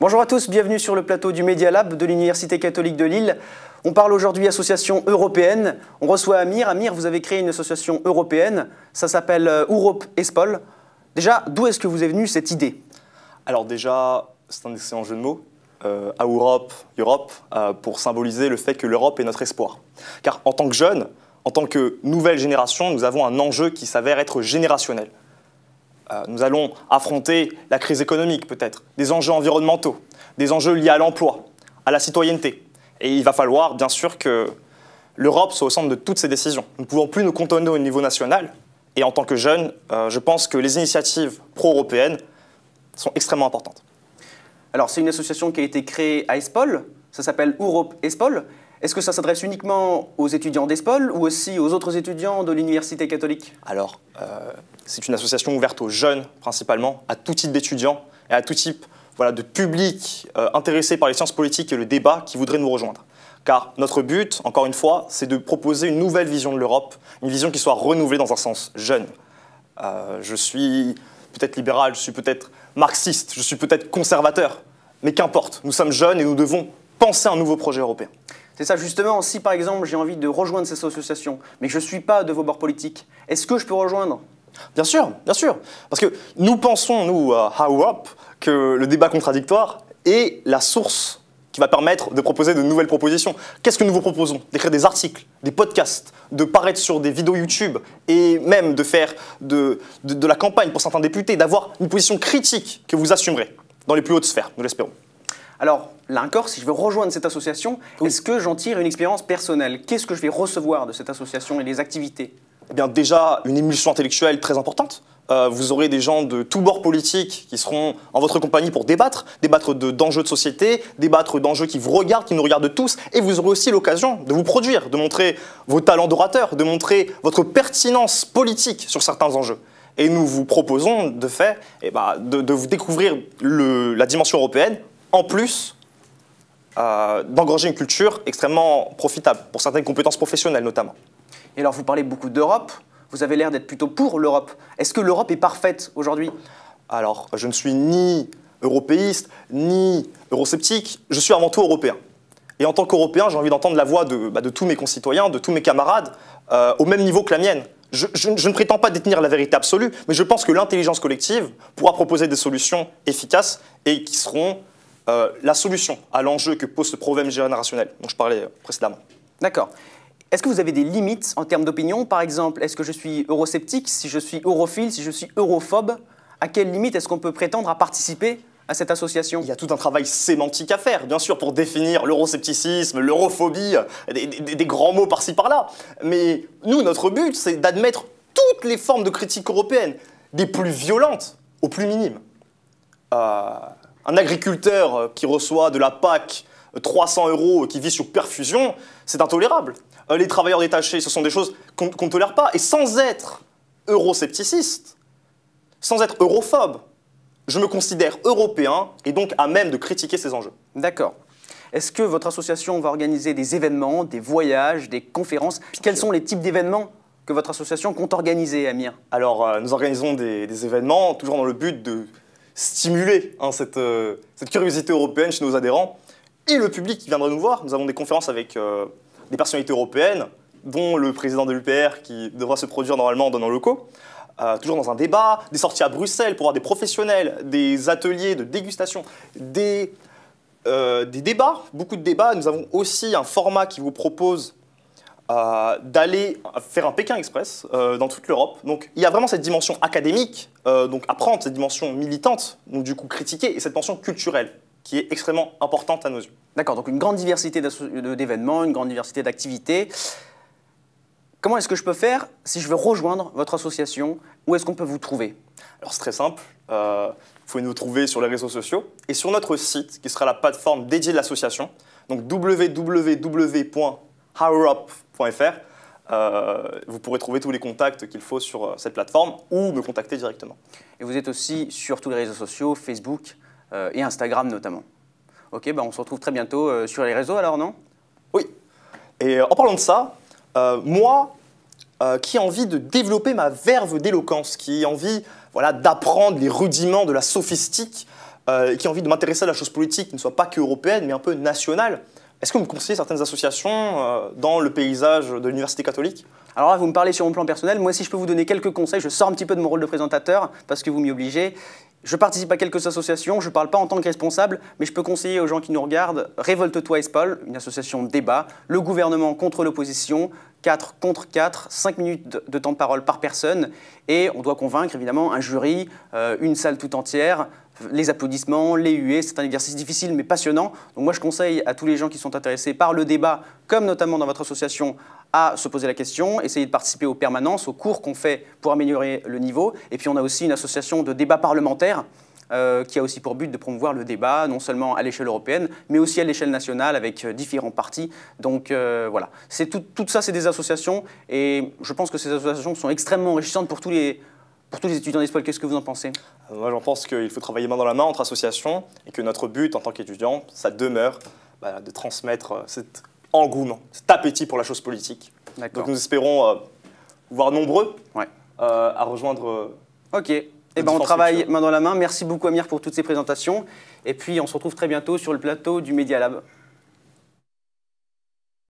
Bonjour à tous, bienvenue sur le plateau du Media Lab de l'Université catholique de Lille. On parle aujourd'hui association européenne. On reçoit Amir. Amir, vous avez créé une association européenne. Ça s'appelle euh, Europe Espol. Déjà, d'où est-ce que vous est venue cette idée Alors déjà, c'est un excellent jeu de mots. Euh, à Europe, Europe, euh, pour symboliser le fait que l'Europe est notre espoir. Car en tant que jeune, en tant que nouvelle génération, nous avons un enjeu qui s'avère être générationnel. Euh, nous allons affronter la crise économique peut-être, des enjeux environnementaux, des enjeux liés à l'emploi, à la citoyenneté. Et il va falloir bien sûr que l'Europe soit au centre de toutes ces décisions. Nous ne pouvons plus nous cantonner au niveau national. Et en tant que jeune, euh, je pense que les initiatives pro-européennes sont extrêmement importantes. Alors c'est une association qui a été créée à Espol, ça s'appelle Europe Espol. Est-ce que ça s'adresse uniquement aux étudiants d'ESPOL ou aussi aux autres étudiants de l'Université catholique Alors, euh, c'est une association ouverte aux jeunes principalement, à tout type d'étudiants et à tout type voilà, de public euh, intéressé par les sciences politiques et le débat qui voudrait nous rejoindre. Car notre but, encore une fois, c'est de proposer une nouvelle vision de l'Europe, une vision qui soit renouvelée dans un sens jeune. Euh, je suis peut-être libéral, je suis peut-être marxiste, je suis peut-être conservateur, mais qu'importe, nous sommes jeunes et nous devons penser un nouveau projet européen. C'est ça justement, si par exemple j'ai envie de rejoindre ces associations, mais je ne suis pas de vos bords politiques, est-ce que je peux rejoindre Bien sûr, bien sûr. Parce que nous pensons, nous, à How Up, que le débat contradictoire est la source qui va permettre de proposer de nouvelles propositions. Qu'est-ce que nous vous proposons D'écrire des articles, des podcasts, de paraître sur des vidéos YouTube et même de faire de, de la campagne pour certains députés, d'avoir une position critique que vous assumerez dans les plus hautes sphères, nous l'espérons. Alors là encore, si je veux rejoindre cette association, est-ce que j'en tire une expérience personnelle Qu'est-ce que je vais recevoir de cette association et des activités eh bien déjà une émulsion intellectuelle très importante. Euh, vous aurez des gens de tous bords politiques qui seront en votre compagnie pour débattre, débattre d'enjeux de, société, débattre d'enjeux qui vous regardent, qui nous regardent tous, et vous aurez aussi l'occasion de vous produire, de montrer vos talents d'orateur, de montrer votre pertinence politique sur certains enjeux. Et nous vous proposons de fait eh ben, de, vous découvrir la dimension européenne en plus euh, d'engorger une culture extrêmement profitable, pour certaines compétences professionnelles notamment. Et alors vous parlez beaucoup d'Europe, vous avez l'air d'être plutôt pour l'Europe. Est-ce que l'Europe est parfaite aujourd'hui Alors je ne suis ni européiste, ni eurosceptique, je suis avant tout européen. Et en tant qu'Européen, j'ai envie d'entendre la voix de, bah, tous mes concitoyens, de tous mes camarades, euh, au même niveau que la mienne. je, ne prétends pas détenir la vérité absolue, mais je pense que l'intelligence collective pourra proposer des solutions efficaces et qui seront euh, la solution à l'enjeu que pose ce problème générationnel dont je parlais euh, précédemment. D'accord. Est-ce que vous avez des limites en termes d'opinion Par exemple, est-ce que je suis eurosceptique, si je suis europhile, si je suis europhobe À quelle limite est-ce qu'on peut prétendre à participer à cette association Il y a tout un travail sémantique à faire, bien sûr, pour définir l'euroscepticisme, l'europhobie, des, grands mots par-ci par-là. Mais nous, notre but, c'est d'admettre toutes les formes de critique européenne, des plus violentes aux plus minimes. Euh, un agriculteur euh, qui reçoit de la PAC 300 euh, euros et qui vit sur perfusion, c'est intolérable. Euh, les travailleurs détachés, ce sont des choses qu'on ne tolère pas. Et sans être euroscepticiste, sans être europhobe, je me considère européen et donc à même de critiquer ces enjeux. D'accord. Est-ce que votre association va organiser des événements, des voyages, des conférences Quels sont les types d'événements que votre association compte organiser, Amir Alors, nous organisons des événements, toujours dans le but de stimuler hein, euh, cette, curiosité européenne chez nos adhérents et le public qui viendra nous voir. Nous avons des conférences avec euh, des personnalités européennes, dont le président de l'UPR qui devra se produire normalement dans nos locaux. Euh, toujours dans un débat, des sorties à Bruxelles pour voir des professionnels, des ateliers de dégustation, des, des débats, beaucoup de débats. Nous avons aussi un format qui vous propose euh, d'aller faire un Pékin Express euh, dans toute l'Europe. Donc il y a vraiment cette dimension académique, euh, donc apprendre, cette dimension militante, donc du coup critiquer, et cette dimension culturelle qui est extrêmement importante à nos yeux. D'accord, donc une grande diversité d'événements, une grande diversité d'activités. Comment est-ce que je peux faire si je veux rejoindre votre association Où est-ce qu'on peut vous trouver Alors c'est très simple, vous pouvez nous trouver sur les réseaux sociaux et sur notre site qui sera la plateforme dédiée de l'association, donc www howrop.fr. Euh, vous pourrez trouver tous les contacts qu'il faut sur euh, cette plateforme ou me contacter directement. Et vous êtes aussi sur tous les réseaux sociaux, Facebook euh, et Instagram notamment. Ok, bah, on se retrouve très bientôt sur les réseaux alors, non Oui. Et en parlant de ça, moi qui ai envie de développer ma verve d'éloquence, qui ai envie voilà, d'apprendre les rudiments de la sophistique, qui ai envie de m'intéresser à la chose politique qui ne soit pas que mais un peu nationale, est-ce que vous me conseillez certaines associations euh, dans le paysage de l'université catholique alors là, vous me parlez sur mon plan personnel. Moi, si je peux vous donner quelques conseils, je sors un petit peu de mon rôle de présentateur parce que vous m'y obligez. Je participe à quelques associations, je ne parle pas en tant que responsable, mais je peux conseiller aux gens qui nous regardent Révolte-toi Espol, une association de débat, le gouvernement contre l'opposition, 4 contre 4, 5 minutes de temps de parole par personne, et on doit convaincre évidemment un jury, euh, une salle tout entière, les applaudissements, les huées. C'est un exercice difficile mais passionnant. Donc moi, je conseille à tous les gens qui sont intéressés par le débat, comme notamment dans votre association, à se poser la question, essayer de participer aux permanences, aux cours qu'on fait pour améliorer le niveau. Et puis on a aussi une association de débat parlementaire euh, qui a aussi pour but de promouvoir le débat, non seulement à l'échelle européenne, mais aussi à l'échelle nationale avec euh, différents partis. Donc euh, voilà, tout, tout ça, c'est des associations, et je pense que ces associations sont extrêmement enrichissantes pour tous les pour tous les étudiants d'Espoil, qu'est-ce que vous en pensez Moi, j'en pense qu'il faut travailler main dans la main entre associations et que notre but en tant qu'étudiants, ça demeure bah, de transmettre euh, cet engouement, cet appétit pour la chose politique. Donc nous espérons euh, voir nombreux euh, à rejoindre. Ok. Eh ben, on travaille main dans la main. Merci beaucoup, Amir, pour toutes ces présentations. Et puis, on se retrouve très bientôt sur le plateau du Media Lab.